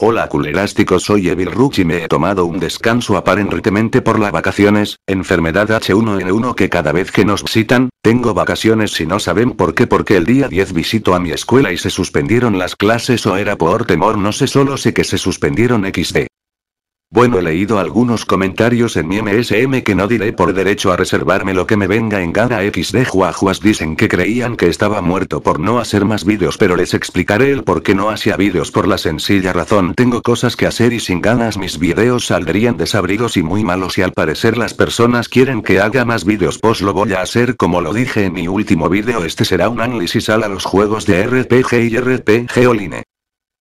Hola culerástico soy Evil Ruch y me he tomado un descanso aparentemente por las vacaciones, enfermedad H1N1 que cada vez que nos visitan, tengo vacaciones si no saben por qué porque el día 10 visito a mi escuela y se suspendieron las clases o era por temor no sé solo sé que se suspendieron XD. Bueno, he leído algunos comentarios en mi MSM que no diré por derecho a reservarme lo que me venga en gana XD. Juajuas dicen que creían que estaba muerto por no hacer más vídeos, pero les explicaré el por qué no hacía vídeos por la sencilla razón tengo cosas que hacer y sin ganas mis vídeos saldrían desabridos y muy malos y al parecer las personas quieren que haga más vídeos, pues lo voy a hacer como lo dije en mi último vídeo. Este será un análisis a los juegos de RPG y RPG Oline.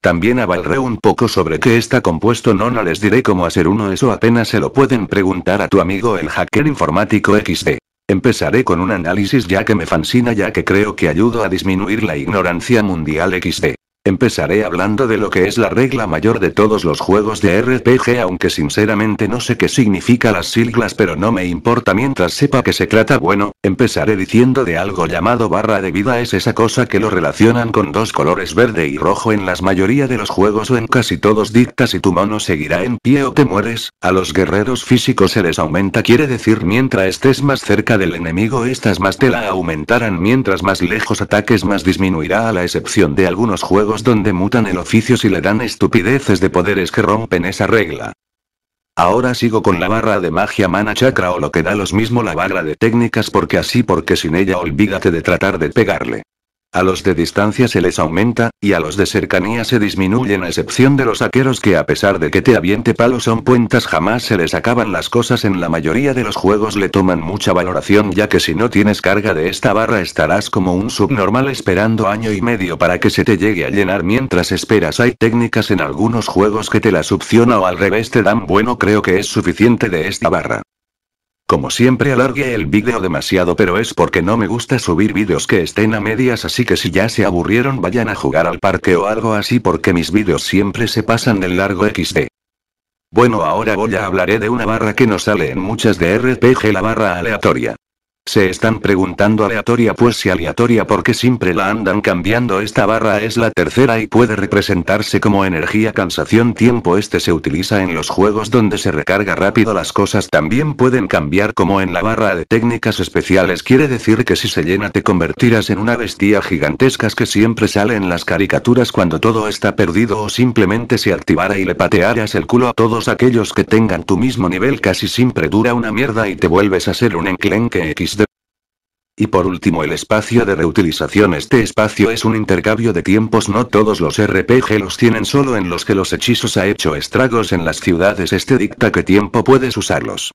También avalré un poco sobre qué está compuesto. No, no les diré cómo hacer uno, eso apenas se lo pueden preguntar a tu amigo el hacker informático XD. Empezaré con un análisis ya que me fascina ya que creo que ayudo a disminuir la ignorancia mundial XD. Empezaré hablando de lo que es la regla mayor de todos los juegos de RPG aunque sinceramente no sé qué significa las siglas pero no me importa mientras sepa que se trata bueno, empezaré diciendo de algo llamado barra de vida es esa cosa que lo relacionan con dos colores verde y rojo en la mayoría de los juegos o en casi todos dictas y tu mono seguirá en pie o te mueres, a los guerreros físicos se les aumenta quiere decir mientras estés más cerca del enemigo estas más te la aumentarán mientras más lejos ataques más disminuirá a la excepción de algunos juegos donde mutan el oficio si le dan estupideces de poderes que rompen esa regla. Ahora sigo con la barra de magia mana chakra o lo que da los mismo la barra de técnicas porque así porque sin ella olvídate de tratar de pegarle. A los de distancia se les aumenta, y a los de cercanía se disminuyen a excepción de los saqueros que a pesar de que te aviente palo son puentas jamás se les acaban las cosas en la mayoría de los juegos le toman mucha valoración ya que si no tienes carga de esta barra estarás como un subnormal esperando año y medio para que se te llegue a llenar mientras esperas hay técnicas en algunos juegos que te la succiona o al revés te dan bueno creo que es suficiente de esta barra. Como siempre alargué el vídeo demasiado pero es porque no me gusta subir vídeos que estén a medias así que si ya se aburrieron vayan a jugar al parque o algo así porque mis vídeos siempre se pasan del largo XD. Bueno ahora voy a hablaré de una barra que no sale en muchas de RPG la barra aleatoria. Se están preguntando aleatoria pues si aleatoria porque siempre la andan cambiando esta barra es la tercera y puede representarse como energía cansación tiempo este se utiliza en los juegos donde se recarga rápido las cosas también pueden cambiar como en la barra de técnicas especiales quiere decir que si se llena te convertirás en una bestia gigantesca que siempre sale en las caricaturas cuando todo está perdido o simplemente se activara y le patearas el culo a todos aquellos que tengan tu mismo nivel casi siempre dura una mierda y te vuelves a ser un enclenque X y por último el espacio de reutilización. Este espacio es un intercambio de tiempos. No todos los RPG los tienen solo en los que los hechizos ha hecho estragos en las ciudades. Este dicta qué tiempo puedes usarlos.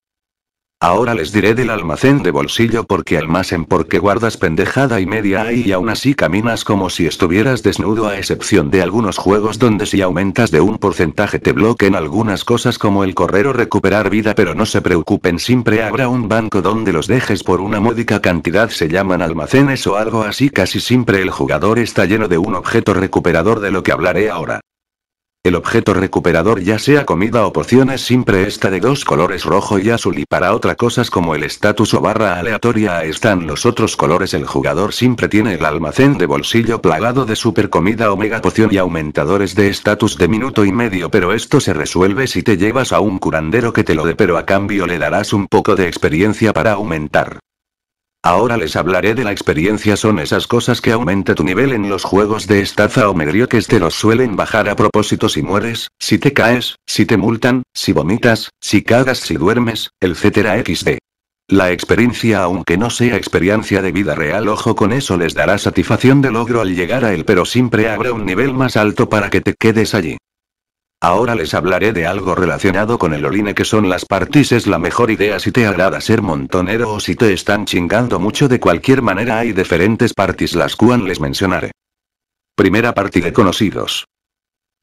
Ahora les diré del almacén de bolsillo porque almacén porque guardas pendejada y media ahí y aún así caminas como si estuvieras desnudo a excepción de algunos juegos donde si aumentas de un porcentaje te bloqueen algunas cosas como el correr o recuperar vida pero no se preocupen siempre habrá un banco donde los dejes por una módica cantidad se llaman almacenes o algo así casi siempre el jugador está lleno de un objeto recuperador de lo que hablaré ahora. El objeto recuperador ya sea comida o pociones siempre está de dos colores rojo y azul y para otras cosas como el estatus o barra aleatoria están los otros colores el jugador siempre tiene el almacén de bolsillo plagado de super comida o mega poción y aumentadores de estatus de minuto y medio pero esto se resuelve si te llevas a un curandero que te lo dé pero a cambio le darás un poco de experiencia para aumentar. Ahora les hablaré de la experiencia son esas cosas que aumenta tu nivel en los juegos de estafa o que te este los suelen bajar a propósito si mueres, si te caes, si te multan, si vomitas, si cagas, si duermes, etcétera XD. La experiencia aunque no sea experiencia de vida real ojo con eso les dará satisfacción de logro al llegar a él pero siempre habrá un nivel más alto para que te quedes allí. Ahora les hablaré de algo relacionado con el oline que son las parties es la mejor idea si te agrada ser montonero o si te están chingando mucho de cualquier manera hay diferentes parties las cual les mencionaré. Primera parte de conocidos.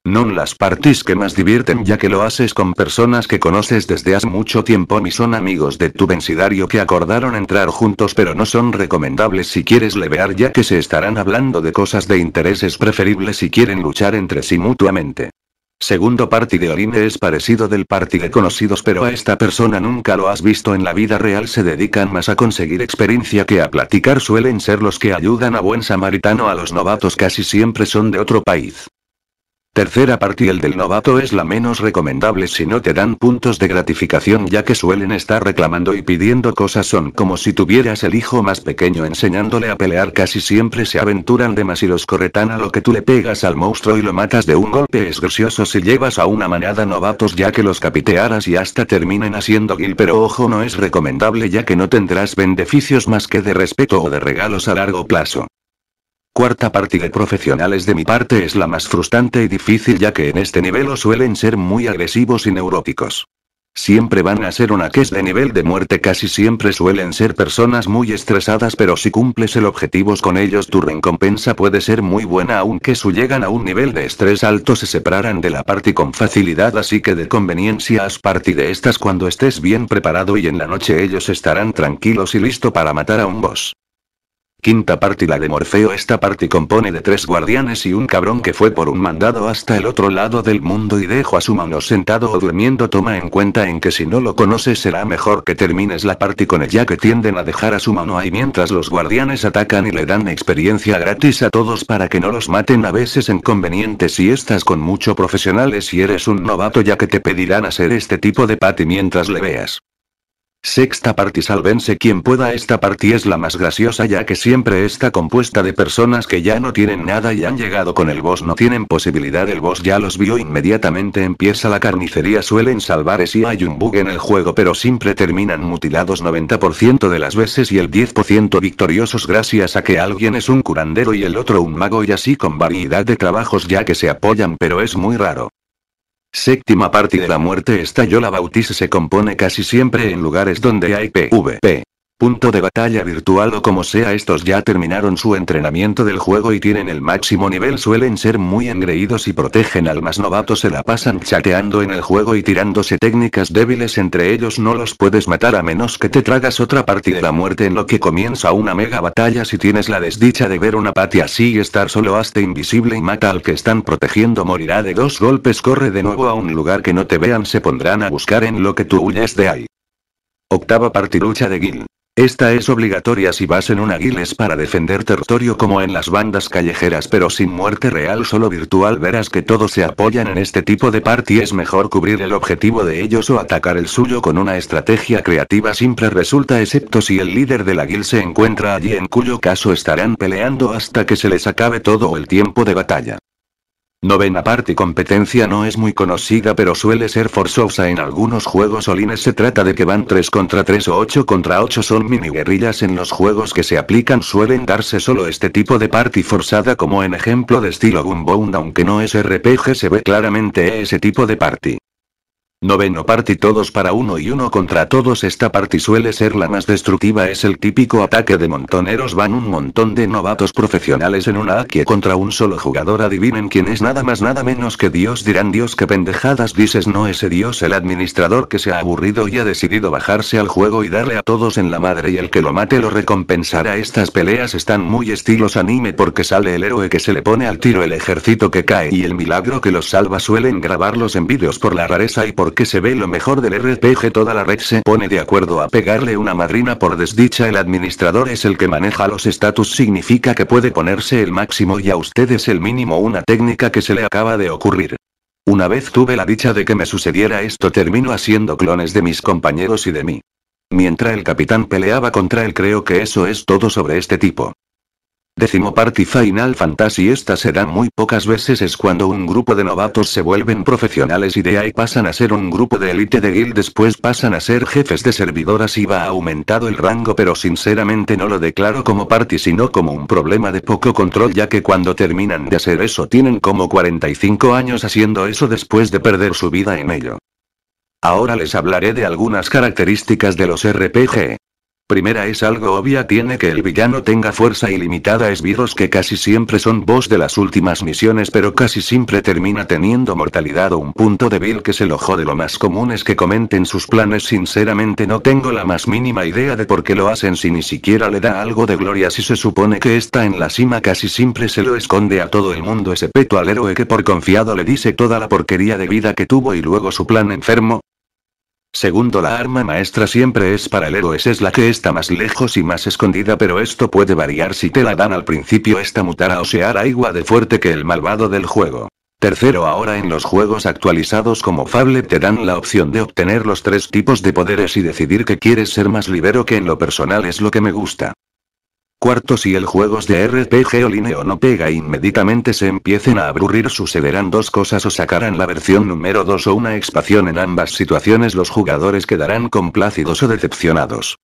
No las parties que más divierten ya que lo haces con personas que conoces desde hace mucho tiempo ni son amigos de tu vencidario que acordaron entrar juntos pero no son recomendables si quieres levear ya que se estarán hablando de cosas de intereses preferibles si quieren luchar entre sí mutuamente. Segundo party de Orine es parecido del party de conocidos pero a esta persona nunca lo has visto en la vida real se dedican más a conseguir experiencia que a platicar suelen ser los que ayudan a buen samaritano a los novatos casi siempre son de otro país. Tercera parte el del novato es la menos recomendable si no te dan puntos de gratificación ya que suelen estar reclamando y pidiendo cosas son como si tuvieras el hijo más pequeño enseñándole a pelear casi siempre se aventuran de más y los corretan a lo que tú le pegas al monstruo y lo matas de un golpe es gracioso si llevas a una manada novatos ya que los capitearas y hasta terminen haciendo Gil pero ojo no es recomendable ya que no tendrás beneficios más que de respeto o de regalos a largo plazo cuarta parte de profesionales de mi parte es la más frustrante y difícil ya que en este nivel o suelen ser muy agresivos y neuróticos. Siempre van a ser una que es de nivel de muerte casi siempre suelen ser personas muy estresadas pero si cumples el objetivo con ellos tu recompensa puede ser muy buena aunque su llegan a un nivel de estrés alto se separarán de la parte con facilidad así que de conveniencia haz parte de estas cuando estés bien preparado y en la noche ellos estarán tranquilos y listo para matar a un boss. Quinta parte la de Morfeo. Esta parte compone de tres guardianes y un cabrón que fue por un mandado hasta el otro lado del mundo y dejó a su mano sentado o durmiendo. Toma en cuenta en que si no lo conoces será mejor que termines la parte con ella que tienden a dejar a su mano ahí mientras los guardianes atacan y le dan experiencia gratis a todos para que no los maten a veces inconveniente si estás con mucho profesionales y eres un novato ya que te pedirán hacer este tipo de pati mientras le veas. Sexta party salvense quien pueda esta party es la más graciosa ya que siempre está compuesta de personas que ya no tienen nada y han llegado con el boss no tienen posibilidad el boss ya los vio inmediatamente empieza la carnicería suelen salvar si hay un bug en el juego pero siempre terminan mutilados 90% de las veces y el 10% victoriosos gracias a que alguien es un curandero y el otro un mago y así con variedad de trabajos ya que se apoyan pero es muy raro. Séptima parte de la muerte estalló La bautiza se compone casi siempre en lugares donde hay PvP. Punto de batalla virtual o como sea, estos ya terminaron su entrenamiento del juego y tienen el máximo nivel, suelen ser muy engreídos y protegen al más novato, se la pasan chateando en el juego y tirándose técnicas débiles entre ellos, no los puedes matar a menos que te tragas otra parte de la muerte en lo que comienza una mega batalla si tienes la desdicha de ver una patia así y estar solo hazte invisible y mata al que están protegiendo, morirá de dos golpes, corre de nuevo a un lugar que no te vean, se pondrán a buscar en lo que tú huyes de ahí. Octava partilucha de Gil. Esta es obligatoria si vas en un es para defender territorio como en las bandas callejeras, pero sin muerte real, solo virtual. Verás que todos se apoyan en este tipo de party. Es mejor cubrir el objetivo de ellos o atacar el suyo con una estrategia creativa. simple resulta, excepto si el líder la Aguil se encuentra allí, en cuyo caso estarán peleando hasta que se les acabe todo el tiempo de batalla. Novena parte competencia no es muy conocida pero suele ser forzosa en algunos juegos olines se trata de que van 3 contra 3 o 8 contra 8 son mini guerrillas en los juegos que se aplican suelen darse solo este tipo de party forzada como en ejemplo de estilo Gunbound aunque no es RPG se ve claramente ese tipo de party. Noveno party todos para uno y uno contra todos esta party suele ser la más destructiva es el típico ataque de montoneros van un montón de novatos profesionales en una que contra un solo jugador adivinen quién es nada más nada menos que Dios dirán Dios que pendejadas dices no ese Dios el administrador que se ha aburrido y ha decidido bajarse al juego y darle a todos en la madre y el que lo mate lo recompensará estas peleas están muy estilos anime porque sale el héroe que se le pone al tiro el ejército que cae y el milagro que los salva suelen grabarlos en vídeos por la rareza y por que se ve lo mejor del RPG toda la red se pone de acuerdo a pegarle una madrina por desdicha el administrador es el que maneja los estatus significa que puede ponerse el máximo y a ustedes el mínimo una técnica que se le acaba de ocurrir. Una vez tuve la dicha de que me sucediera esto termino haciendo clones de mis compañeros y de mí. Mientras el capitán peleaba contra él creo que eso es todo sobre este tipo. Party Final Fantasy Esta será muy pocas veces es cuando un grupo de novatos se vuelven profesionales y de ahí pasan a ser un grupo de élite de guild después pasan a ser jefes de servidoras y va aumentado el rango pero sinceramente no lo declaro como party sino como un problema de poco control ya que cuando terminan de hacer eso tienen como 45 años haciendo eso después de perder su vida en ello. Ahora les hablaré de algunas características de los RPG. Primera es algo obvia tiene que el villano tenga fuerza ilimitada es virus que casi siempre son boss de las últimas misiones pero casi siempre termina teniendo mortalidad o un punto débil que se lo jode lo más común es que comenten sus planes sinceramente no tengo la más mínima idea de por qué lo hacen si ni siquiera le da algo de gloria si se supone que está en la cima casi siempre se lo esconde a todo el mundo ese peto al héroe que por confiado le dice toda la porquería de vida que tuvo y luego su plan enfermo, Segundo, la arma maestra siempre es para el héroe, es la que está más lejos y más escondida, pero esto puede variar si te la dan al principio, esta mutará o se hará igual de fuerte que el malvado del juego. Tercero, ahora en los juegos actualizados como Fable te dan la opción de obtener los tres tipos de poderes y decidir que quieres ser más libero que en lo personal es lo que me gusta. Cuarto, si el juegos de RPG o lineo no pega inmediatamente se empiecen a aburrir sucederán dos cosas o sacarán la versión número 2 o una expansión en ambas situaciones los jugadores quedarán complácidos o decepcionados.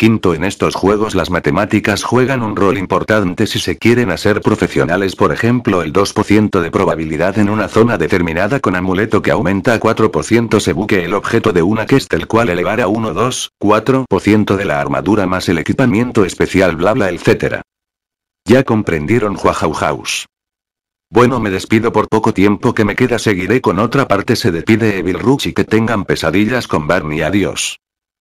Quinto, en estos juegos las matemáticas juegan un rol importante si se quieren hacer profesionales, por ejemplo, el 2% de probabilidad en una zona determinada con amuleto que aumenta a 4% se buque el objeto de una quest el cual elevará 1, 2, 4% de la armadura más el equipamiento especial bla bla etc. Ya comprendieron Juajau House. Bueno, me despido por poco tiempo que me queda, seguiré con otra parte. Se despide Evil Rooks y que tengan pesadillas con Barney. Adiós.